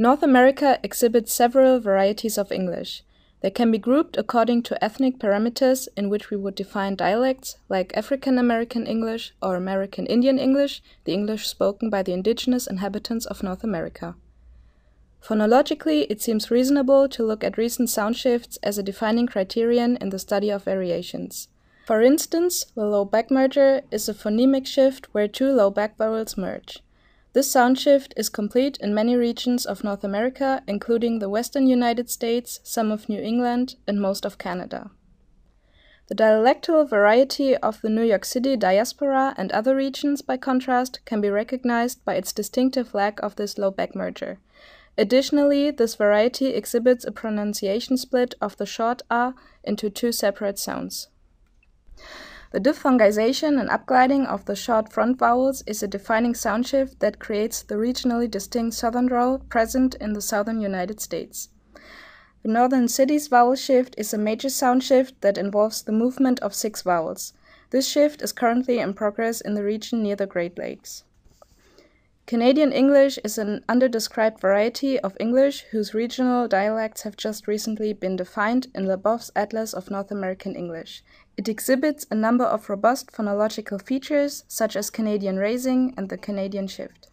North America exhibits several varieties of English. They can be grouped according to ethnic parameters in which we would define dialects like African American English or American Indian English, the English spoken by the indigenous inhabitants of North America. Phonologically, it seems reasonable to look at recent sound shifts as a defining criterion in the study of variations. For instance, the low back merger is a phonemic shift where two low back vowels merge. This sound shift is complete in many regions of North America, including the western United States, some of New England, and most of Canada. The dialectal variety of the New York City diaspora and other regions, by contrast, can be recognized by its distinctive lack of this low back merger. Additionally, this variety exhibits a pronunciation split of the short R into two separate sounds. The diphthongization and upgliding of the short front vowels is a defining sound shift that creates the regionally distinct southern drawl present in the southern United States. The northern cities vowel shift is a major sound shift that involves the movement of six vowels. This shift is currently in progress in the region near the Great Lakes. Canadian English is an underdescribed variety of English whose regional dialects have just recently been defined in Leboeuf's Atlas of North American English. It exhibits a number of robust phonological features, such as Canadian raising and the Canadian shift.